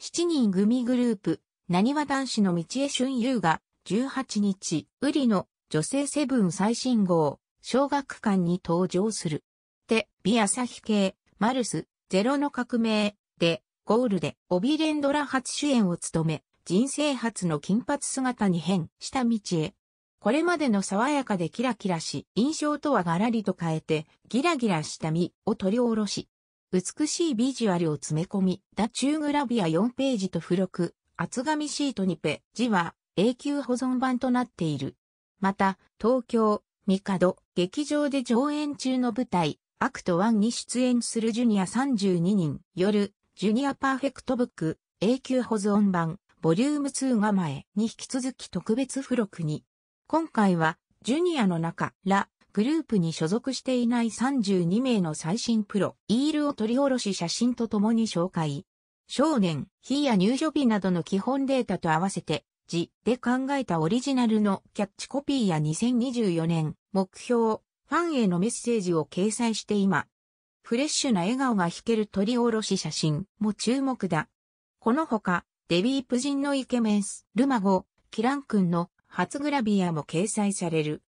7人組グループ、何は男子の道江俊優が、18日、ウリの女性セブン最新号、小学館に登場する。で、美朝日系、マルス、ゼロの革命、で、ゴールで、帯連ドラ初主演を務め、人生初の金髪姿に変した道へ。これまでの爽やかでキラキラし、印象とはガラリと変えて、ギラギラした身を取り下ろし、美しいビジュアルを詰め込み、ダチューグラビア4ページと付録、厚紙シート2ページは永久保存版となっている。また、東京、角劇場で上演中の舞台、アクト1に出演するジュニア32人、夜、ジュニアパーフェクトブック、永久保存版、ボリューム2が前に引き続き特別付録に。今回は、ジュニアの中、ラ、グループに所属していない32名の最新プロ、イールを取り下ろし写真とともに紹介。少年、日や入所日などの基本データと合わせて、字で考えたオリジナルのキャッチコピーや2024年、目標、ファンへのメッセージを掲載して今、フレッシュな笑顔が弾ける取り下ろし写真も注目だ。このほか、デビープ人のイケメンス、ルマゴ、キラン君の初グラビアも掲載される。